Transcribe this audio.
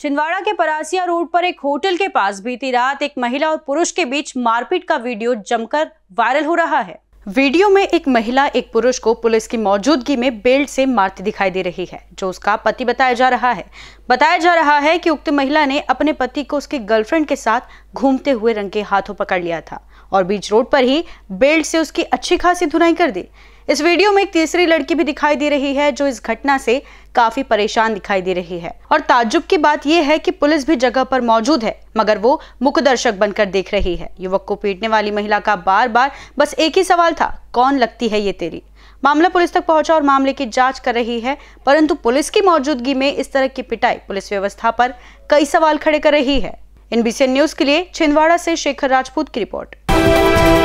छिंदवाड़ा के परासिया रोड पर एक होटल के पास बीती रात एक महिला और पुरुष के बीच मारपीट का वीडियो जमकर वायरल हो रहा है वीडियो में एक महिला एक पुरुष को पुलिस की मौजूदगी में बेल्ट से मारती दिखाई दे रही है जो उसका पति बताया जा रहा है बताया जा रहा है कि उक्त महिला ने अपने पति को उसकी गर्लफ्रेंड के साथ घूमते हुए रंगे हाथों पकड़ लिया था और बीच रोड पर ही बेल्ट से उसकी अच्छी खासी धुनाई कर दी इस वीडियो में एक तीसरी लड़की भी दिखाई दे रही है जो इस घटना से काफी परेशान दिखाई दे रही है और ताजुब की बात यह है कि पुलिस भी जगह पर मौजूद है मगर वो मुखदर्शक बनकर देख रही है युवक को पीटने वाली महिला का बार बार बस एक ही सवाल था कौन लगती है ये तेरी मामला पुलिस तक पहुंचा और मामले की जांच कर रही है परंतु पुलिस की मौजूदगी में इस तरह की पिटाई पुलिस व्यवस्था पर कई सवाल खड़े कर रही है एनबीसी न्यूज के लिए छिंदवाड़ा से शेखर राजपूत की रिपोर्ट